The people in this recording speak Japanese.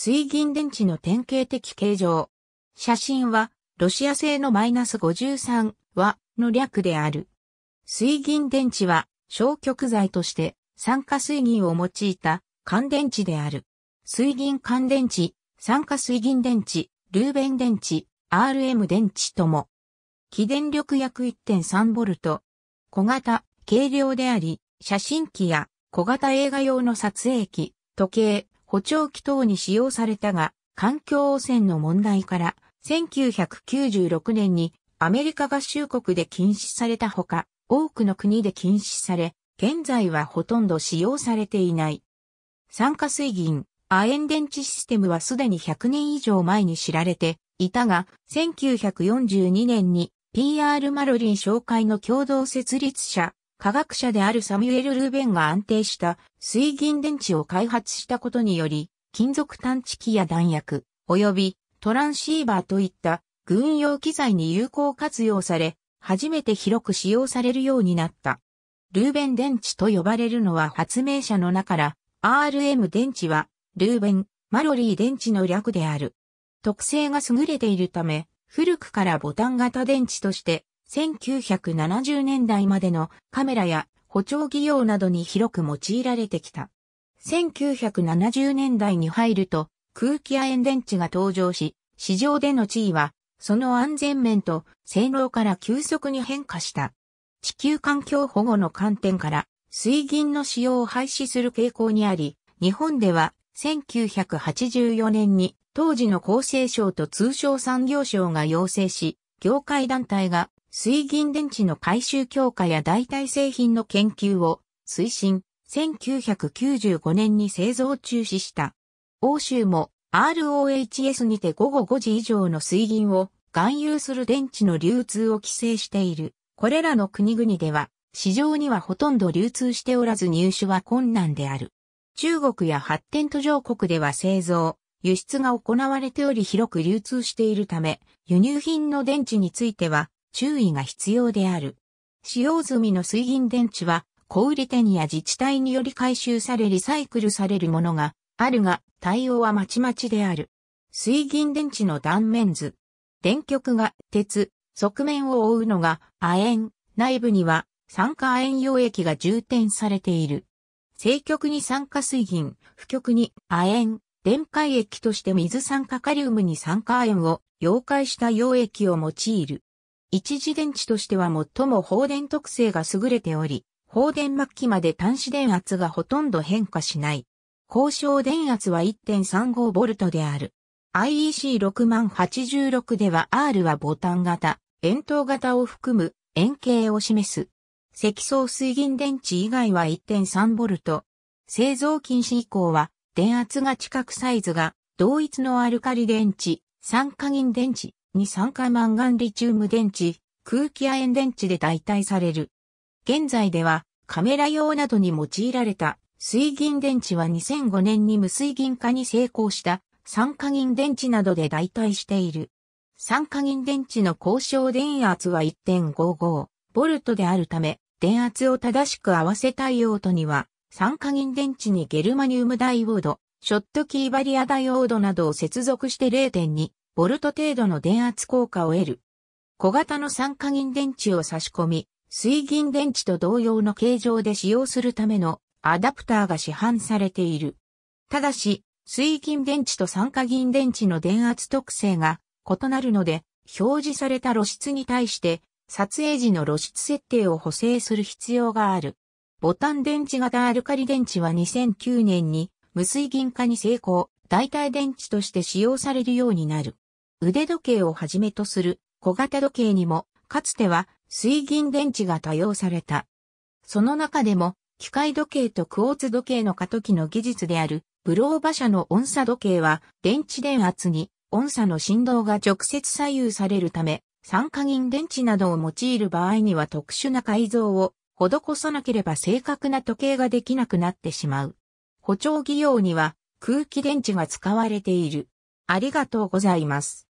水銀電池の典型的形状。写真は、ロシア製のマイナス53は、の略である。水銀電池は、消極剤として、酸化水銀を用いた、乾電池である。水銀乾電池、酸化水銀電池、ルーベン電池、RM 電池とも。起電力約 1.3V。小型、軽量であり、写真機や小型映画用の撮影機、時計、補聴器等に使用されたが、環境汚染の問題から、1996年にアメリカ合衆国で禁止されたほか、多くの国で禁止され、現在はほとんど使用されていない。酸化水銀、亜鉛電池システムはすでに100年以上前に知られていたが、1942年に PR マロリン紹介の共同設立者、科学者であるサミュエル・ルーベンが安定した水銀電池を開発したことにより、金属探知機や弾薬、及びトランシーバーといった軍用機材に有効活用され、初めて広く使用されるようになった。ルーベン電池と呼ばれるのは発明者の中から、RM 電池は、ルーベン、マロリー電池の略である。特性が優れているため、古くからボタン型電池として1970年代までのカメラや補聴技用などに広く用いられてきた。1970年代に入ると空気亜鉛電池が登場し、市場での地位はその安全面と性能から急速に変化した。地球環境保護の観点から水銀の使用を廃止する傾向にあり、日本では1984年に当時の厚生省と通商産業省が要請し、業界団体が水銀電池の回収強化や代替製品の研究を推進、1995年に製造中止した。欧州も ROHS にて午後5時以上の水銀を含有する電池の流通を規制している。これらの国々では市場にはほとんど流通しておらず入手は困難である。中国や発展途上国では製造、輸出が行われており広く流通しているため、輸入品の電池については注意が必要である。使用済みの水銀電池は小売店や自治体により回収されリサイクルされるものがあるが対応はまちまちである。水銀電池の断面図。電極が鉄、側面を覆うのが亜鉛、内部には酸化亜鉛溶液が充填されている。正極に酸化水銀、負極に亜鉛、電解液として水酸化カリウムに酸化亜鉛を溶解した溶液を用いる。一次電池としては最も放電特性が優れており、放電末期まで端子電圧がほとんど変化しない。交渉電圧は 1.35V である。IEC6086 では R はボタン型、円筒型を含む円形を示す。積層水銀電池以外は 1.3V。製造禁止以降は電圧が近くサイズが同一のアルカリ電池、酸化銀電池、二酸化マンガンリチウム電池、空気亜鉛電池で代替される。現在ではカメラ用などに用いられた水銀電池は2005年に無水銀化に成功した酸化銀電池などで代替している。酸化銀電池の交渉電圧は1.55ボルトであるため、電圧を正しく合わせたい用途には、酸化銀電池にゲルマニウムダイオード、ショットキーバリアダイオードなどを接続して0.2ボルト程度の電圧効果を得る。小型の酸化銀電池を差し込み、水銀電池と同様の形状で使用するためのアダプターが市販されている。ただし、水銀電池と酸化銀電池の電圧特性が異なるので、表示された露出に対して撮影時の露出設定を補正する必要がある。ボタン電池型アルカリ電池は2009年に無水銀化に成功、代替電池として使用されるようになる。腕時計をはじめとする小型時計にも、かつては水銀電池が多用された。その中でも、機械時計とクォーツ時計の過渡期の技術である、ブロー馬車の音差時計は、電池電圧に音差の振動が直接左右されるため、酸化銀電池などを用いる場合には特殊な改造を施さなければ正確な時計ができなくなってしまう。補聴技用には空気電池が使われている。ありがとうございます。